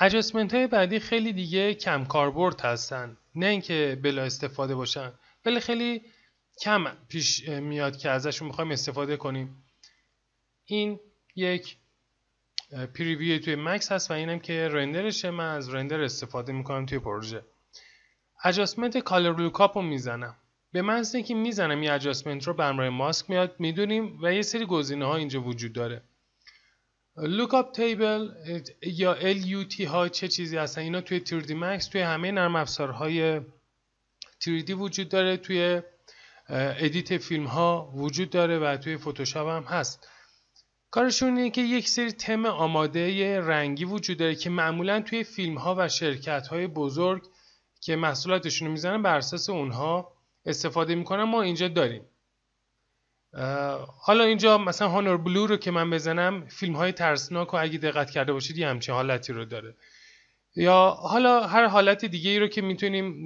اجاسمنت های بعدی خیلی دیگه کم کاربرد هستن نه اینکه بلا استفاده باشن ولی خیلی کم پیش میاد که ازشون میخوایم استفاده کنیم این یک پریویو توی مکس هست و اینم که رندرش من از رندر استفاده میکنم توی پروژه اجاسمنت کالر لوکاپ رو میزنم به من که میزنم این اجاسمنت رو برمراه ماسک میاد میدونیم و یه سری گزینه ها اینجا وجود داره لوکاپ تیبل یا LUT ها چه چیزی هستن اینا توی تریدی d توی همه نرم افزارهای 3D وجود داره توی ادیت فیلم ها وجود داره و توی فتوشاپ هم هست کارشون اینه که یک سری تم آماده رنگی وجود داره که معمولا توی فیلم ها و شرکت های بزرگ که محصولاتشون رو میزنن بر اساس اونها استفاده میکنن ما اینجا داریم حالا اینجا مثلا هانور بلو رو که من بزنم فیلم های ترسناک و اگه دقت کرده باشید یه همچین حالتی رو داره یا حالا هر حالت دیگه ای رو که میتونیم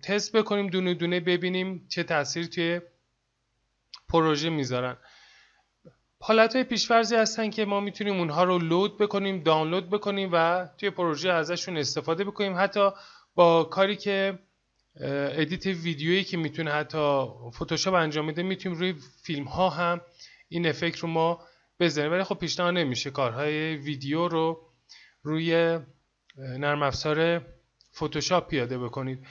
تست بکنیم دونه دونه ببینیم چه تاثیر توی پروژه میذارن حالت های پیشفرزی هستن که ما میتونیم اونها رو لود بکنیم دانلود بکنیم و توی پروژه ازشون استفاده بکنیم حتی با کاری که ادیت ویدیویی که میتونه حتی فتوشاپ انجام بده میتونیم روی فیلم ها هم این افکت رو ما بزنیم ولی خب پیشنهاد نمیشه کارهای ویدیو رو روی نرم افزار فتوشاپ پیاده بکنید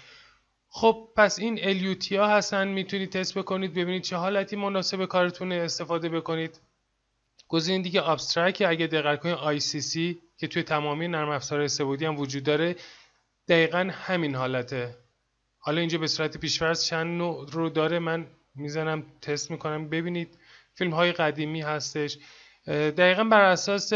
خب پس این الیوتی ها هستن میتونید تست بکنید ببینید چه حالتی مناسب کارتون استفاده بکنید گزینه دیگه ابسترکت اگه دقت کنید سی که توی تمامی نرم افزار سبودی هم وجود داره دقیقا همین حالته حالا اینجا به صورت پیشفرض چند نوع رو داره من میزنم تست میکنم ببینید فیلم های قدیمی هستش دقیقا بر اساس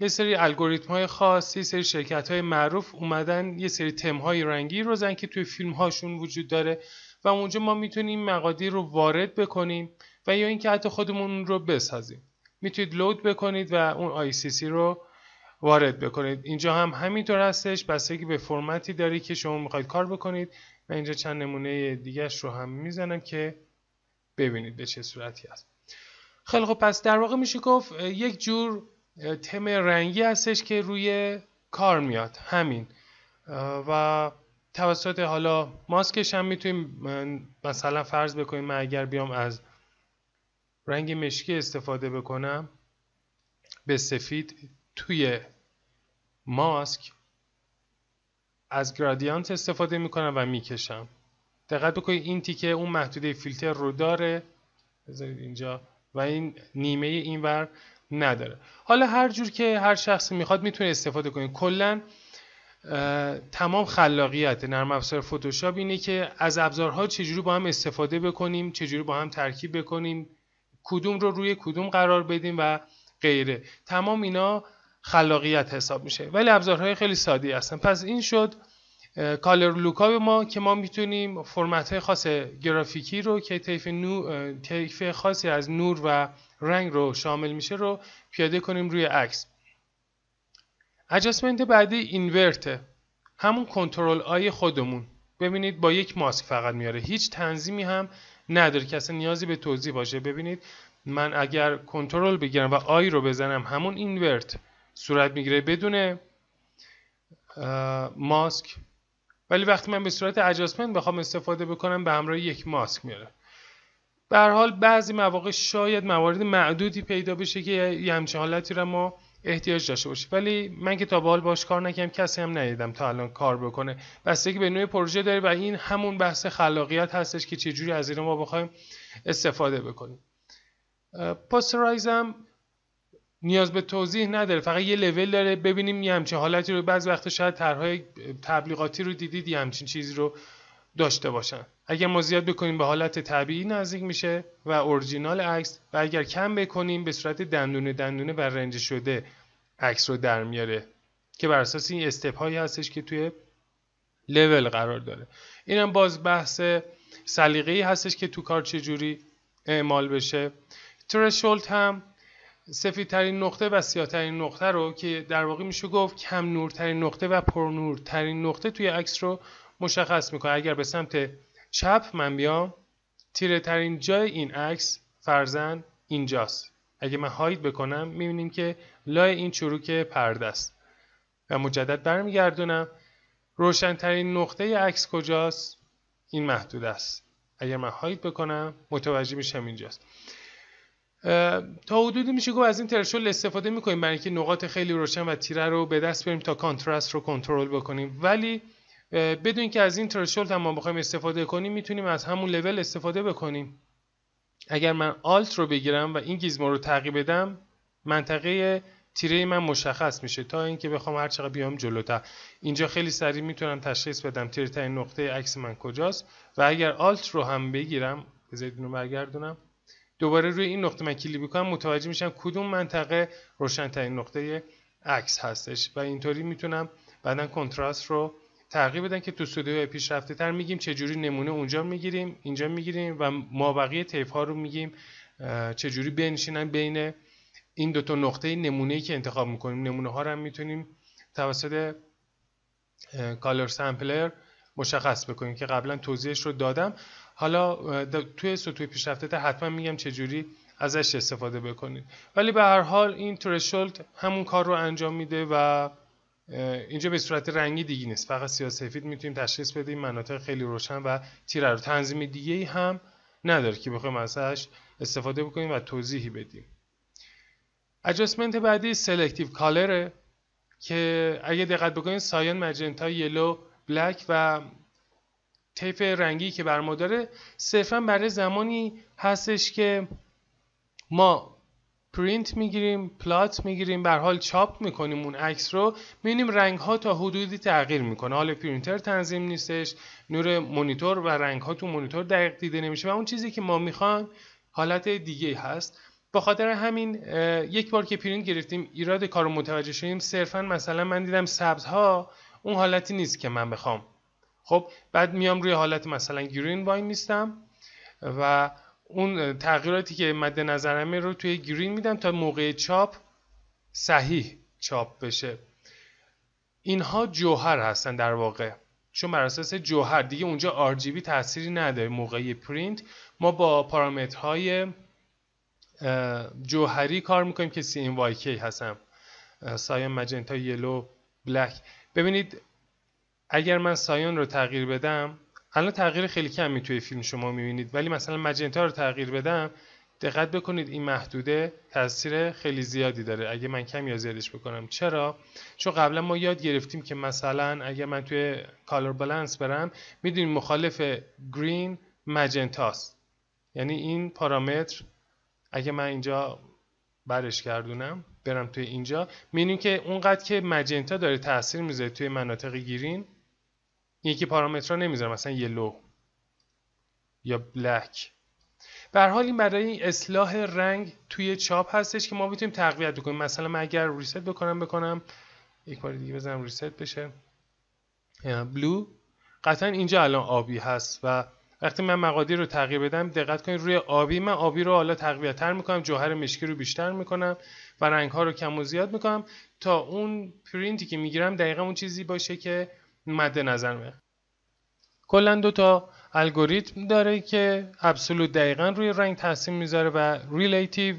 یه سری الگوریتم های خاص یه سری شرکت های معروف اومدن یه سری تم های رنگی رو زن که توی فیلم هاشون وجود داره و اونجا ما میتونیم مقادیر رو وارد بکنیم و یا اینکه حتی خودمون رو بسازیم میتونید لود بکنید و اون سی رو وارد بکنید اینجا هم همینطور هستش بستگی به فرمتی داری که شما میخواید کار بکنید و اینجا چند نمونه دیگرش رو هم میزنم که ببینید به چه صورتی هست خیلی خب پس در واقع میشه گفت یک جور تم رنگی هستش که روی کار میاد همین و توسط حالا ماسکش هم میتونیم مثلا فرض بکنیم من اگر بیام از رنگ مشکی استفاده بکنم به سفید توی ماسک از گرادیانت استفاده میکنم و میکشم دقت بکنید این تیکه اون محدوده فیلتر رو داره بذارید اینجا و این نیمه اینور نداره حالا هر جور که هر شخصی میخواد میتونه استفاده کنه کلا تمام خلاقیت نرم افزار فتوشاپ اینه که از ابزارها چجوری با هم استفاده بکنیم چجوری با هم ترکیب بکنیم کدوم رو روی کدوم قرار بدیم و غیره تمام اینا خلاقیت حساب میشه ولی ابزارهای خیلی ساده هستن پس این شد کالر لوکا ما که ما میتونیم فرمت های خاص گرافیکی رو که طیف, نو... خاصی از نور و رنگ رو شامل میشه رو پیاده کنیم روی عکس اجاسمنت بعدی اینورت همون کنترل آی خودمون ببینید با یک ماسک فقط میاره هیچ تنظیمی هم نداره که نیازی به توضیح باشه ببینید من اگر کنترل بگیرم و آی رو بزنم همون اینورت صورت میگیره بدون ماسک ولی وقتی من به صورت اجاسمنت بخوام استفاده بکنم به همراه یک ماسک میاره به حال بعضی مواقع شاید موارد معدودی پیدا بشه که یه همچین حالتی رو ما احتیاج داشته باشیم ولی من که تا به حال باش کار نکردم کسی هم ندیدم تا الان کار بکنه که به نوع پروژه داره و این همون بحث خلاقیت هستش که چجوری از این ما بخوایم استفاده بکنیم پاسترایز نیاز به توضیح نداره فقط یه لول داره ببینیم یه همچین حالتی رو بعض وقتا شاید طرحهای تبلیغاتی رو دیدید یه همچین چیزی رو داشته باشن اگر ما زیاد بکنیم به حالت طبیعی نزدیک میشه و اورجینال عکس و اگر کم بکنیم به صورت دندونه دندونه و رنج شده عکس رو در میاره که بر اساس این استپ هایی هستش که توی لول قرار داره اینم باز بحث سلیقه‌ای هستش که تو کار چجوری اعمال بشه ترشولد هم سفیدترین نقطه و سیاهترین نقطه رو که در واقع میشه گفت کم نورترین نقطه و پرنورترین نقطه توی عکس رو مشخص میکنه اگر به سمت چپ من بیام تیره ترین جای این عکس فرزن اینجاست اگه من هاید بکنم میبینیم که لای این چروک پرده است و مجدد برمیگردونم روشنترین نقطه عکس کجاست این محدود است اگر من هاید بکنم متوجه میشم اینجاست تا حدودی میشه گفت از این ترشول استفاده میکنیم برای اینکه نقاط خیلی روشن و تیره رو به دست بریم تا کانترست رو کنترل بکنیم ولی بدون اینکه از این ترشول هم ما بخوایم استفاده کنیم میتونیم از همون لول استفاده بکنیم اگر من آلت رو بگیرم و این گیزمو رو تغییر بدم منطقه تیره من مشخص میشه تا اینکه بخوام هر چقدر بیام جلوتر اینجا خیلی سریع میتونم تشخیص بدم تیره ترین نقطه عکس من کجاست و اگر آلت رو هم بگیرم بذارید اینو برگردونم دوباره روی این نقطه من کلیک میکنم متوجه میشم کدوم منطقه ترین نقطه عکس هستش و اینطوری میتونم بعدا کنتراست رو تغییر بدن که تو استودیو پیشرفته تر میگیم چجوری نمونه اونجا میگیریم اینجا میگیریم و ما بقیه تیف ها رو میگیم چجوری بنشینن بین این دو تا نقطه نمونه ای که انتخاب میکنیم نمونه ها رو هم میتونیم توسط کالر سامپلر مشخص بکنیم که قبلا توضیحش رو دادم حالا توی سطوح پیشرفته حتما میگم چجوری ازش استفاده بکنید ولی به هر حال این ترشولد همون کار رو انجام میده و اینجا به صورت رنگی دیگه نیست فقط سیاه سفید میتونیم تشخیص بدیم مناطق خیلی روشن و تیره رو تنظیم دیگه ای هم نداره که بخوایم ازش استفاده بکنیم و توضیحی بدیم اجاسمنت بعدی سلکتیو کالره که اگه دقت بکنید سایان مجنتا یلو بلک و طیف رنگی که بر ما داره صرفا برای زمانی هستش که ما پرینت میگیریم پلات میگیریم بر حال چاپ میکنیم اون عکس رو میبینیم رنگ ها تا حدودی تغییر میکنه حال پرینتر تنظیم نیستش نور مونیتور و رنگ ها تو مونیتور دقیق دیده نمیشه و اون چیزی که ما میخوان حالت دیگه هست با خاطر همین یک بار که پرینت گرفتیم ایراد کار رو متوجه شدیم صرفا مثلا من دیدم سبزها اون حالتی نیست که من بخوام خب بعد میام روی حالت مثلا گرین وای میستم و اون تغییراتی که مد نظرمه رو توی گرین میدم تا موقع چاپ صحیح چاپ بشه اینها جوهر هستن در واقع چون بر اساس جوهر دیگه اونجا RGB تاثیری نداره موقع پرینت ما با پارامترهای جوهری کار میکنیم که CMYK هستم سایه مجنتا یلو بلک ببینید اگر من سایان رو تغییر بدم الان تغییر خیلی کمی توی فیلم شما میبینید ولی مثلا مجنتا رو تغییر بدم دقت بکنید این محدوده تاثیر خیلی زیادی داره اگه من کم یا زیادش بکنم چرا چون قبلا ما یاد گرفتیم که مثلا اگر من توی کالر بالانس برم میدونیم مخالف گرین است، یعنی این پارامتر اگه من اینجا برش گردونم برم توی اینجا میبینیم که اونقدر که مجنتا داره تاثیر میذاره توی مناطق گرین یکی پارامترها نمیذارم مثلا یلو یا بلک به حال این برای اصلاح رنگ توی چاپ هستش که ما میتونیم تقویت بکنیم مثلا من اگر ریست بکنم بکنم یک بار دیگه بزنم ریست بشه بلو قطعا اینجا الان آبی هست و وقتی من مقادیر رو تغییر بدم دقت کنید روی آبی من آبی رو حالا تقویت تر میکنم جوهر مشکی رو بیشتر میکنم و رنگ ها رو کم و زیاد میکنم تا اون پرینتی که میگیرم دقیقا اون چیزی باشه که مد نظر کلا دو تا الگوریتم داره که ابسولوت دقیقا روی رنگ تاثیر میذاره و ریلیتیو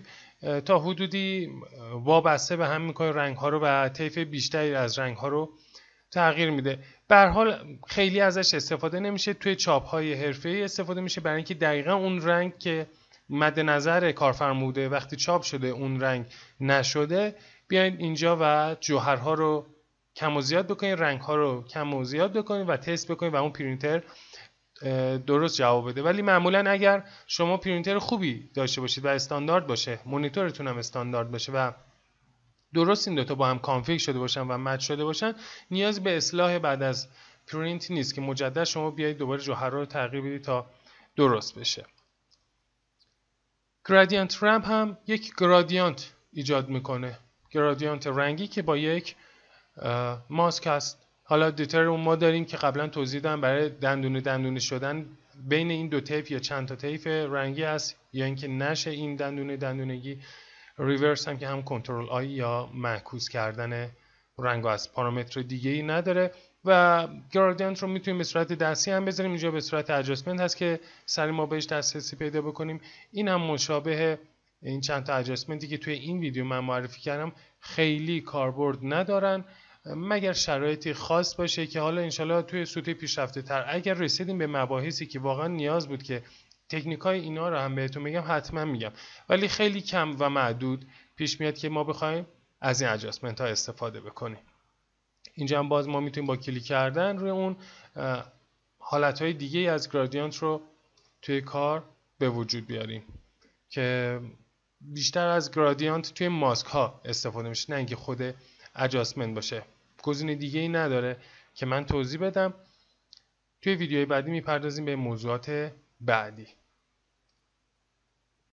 تا حدودی وابسته به هم میکنه رنگ ها رو و طیف بیشتری از رنگ ها رو تغییر میده به حال خیلی ازش استفاده نمیشه توی چاپ های حرفه استفاده میشه برای اینکه دقیقا اون رنگ که مد نظر کارفرما بوده وقتی چاپ شده اون رنگ نشده بیاین اینجا و جوهرها رو کم و زیاد بکنید، رنگ ها رو کم و زیاد بکنید و تست بکنید و اون پرینتر درست جواب بده ولی معمولا اگر شما پرینتر خوبی داشته باشید و استاندارد باشه مونیتورتون هم استاندارد باشه و درست این تا با هم کانفیگ شده باشن و مچ شده باشن نیاز به اصلاح بعد از پرینت نیست که مجدد شما بیایید دوباره جوهر رو تغییر بدید تا درست بشه گرادیانت رمپ هم یک گرادیانت ایجاد میکنه گرادیانت رنگی که با یک ماسک هست حالا دیتر اون ما داریم که قبلا توضیح دادم برای دندونه دندونه شدن بین این دو تیپ یا چند تا طیف رنگی است یا اینکه نشه این دندونه دندونگی ریورس هم که هم کنترل آی یا معکوس کردن رنگ از پارامتر دیگه ای نداره و گرادینت رو میتونیم به صورت دستی هم بذاریم اینجا به صورت ادجاستمنت هست که سری ما بهش دسترسی پیدا بکنیم این هم مشابه این چند تا که توی این ویدیو من معرفی کردم خیلی کاربرد ندارن مگر شرایطی خاص باشه که حالا انشالله توی سوتی پیشرفته تر اگر رسیدیم به مباحثی که واقعا نیاز بود که تکنیک های اینا رو هم بهتون میگم حتما میگم ولی خیلی کم و معدود پیش میاد که ما بخوایم از این اجاسمنت ها استفاده بکنیم اینجا هم باز ما میتونیم با کلیک کردن روی اون حالت های دیگه از گرادیانت رو توی کار به وجود بیاریم که بیشتر از گرادیانت توی ماسک ها استفاده میشه نه اینکه خود اجاسمنت باشه گزینه دیگه ای نداره که من توضیح بدم توی ویدیوهای بعدی میپردازیم به موضوعات بعدی